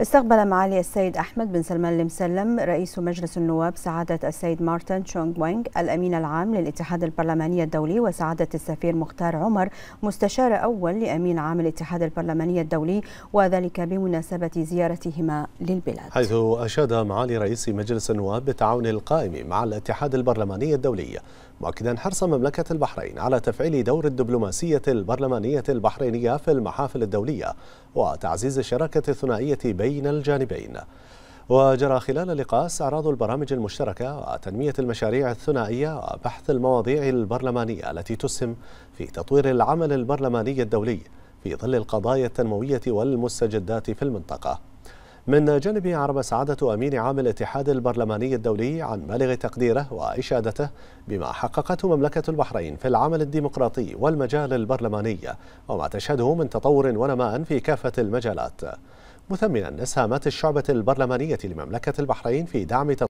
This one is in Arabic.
استقبل معالي السيد أحمد بن سلمان المسلم رئيس مجلس النواب سعادة السيد مارتن تشونغ وينغ الأمين العام للاتحاد البرلماني الدولي وسعادة السفير مختار عمر مستشار أول لأمين عام الاتحاد البرلماني الدولي وذلك بمناسبة زيارتهما للبلاد حيث أشاد معالي رئيس مجلس النواب بالتعاون القائم مع الاتحاد البرلماني الدولي مؤكدا حرص مملكة البحرين على تفعيل دور الدبلوماسية البرلمانية البحرينية في المحافل الدولية وتعزيز الشراكة الثنائية بين بين الجانبين وجرى خلال اللقاء استعراض البرامج المشتركة وتنمية المشاريع الثنائية وبحث المواضيع البرلمانية التي تسهم في تطوير العمل البرلماني الدولي في ظل القضايا التنموية والمستجدات في المنطقة من جانب عرب سعادة أمين عام الاتحاد البرلماني الدولي عن بالغ تقديره وإشادته بما حققته مملكة البحرين في العمل الديمقراطي والمجال البرلماني وما تشهده من تطور ونماء في كافة المجالات مثمنا إسهامات الشعبة البرلمانية لمملكة البحرين في دعم تطوير